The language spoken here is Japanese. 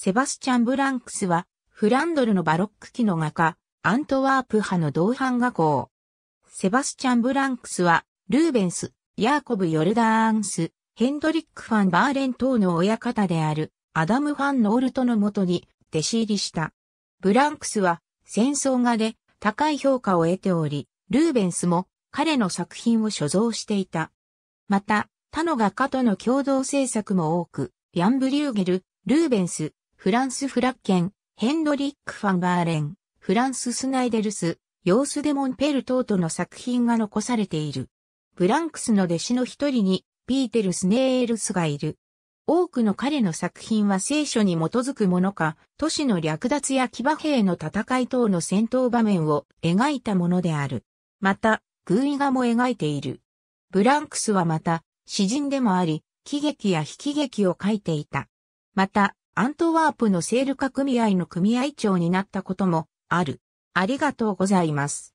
セバスチャン・ブランクスは、フランドルのバロック期の画家、アントワープ派の同伴画工。セバスチャン・ブランクスは、ルーベンス、ヤーコブ・ヨルダーンス、ヘンドリック・ファン・バーレン等の親方である、アダム・ファン・ノールトのもとに、弟子入りした。ブランクスは、戦争画で、高い評価を得ており、ルーベンスも、彼の作品を所蔵していた。また、他の画家との共同制作も多く、ヤン・ブリューゲル、ルーベンス、フランス・フラッケン、ヘンドリック・ファンバーレン、フランス・スナイデルス、ヨース・デ・モンペル等との作品が残されている。ブランクスの弟子の一人に、ピーテル・スネールスがいる。多くの彼の作品は聖書に基づくものか、都市の略奪や騎馬兵の戦い等の戦闘場面を描いたものである。また、偶意画も描いている。ブランクスはまた、詩人でもあり、喜劇や悲喜劇を書いていた。また、アントワープのセール化組合の組合長になったこともある。ありがとうございます。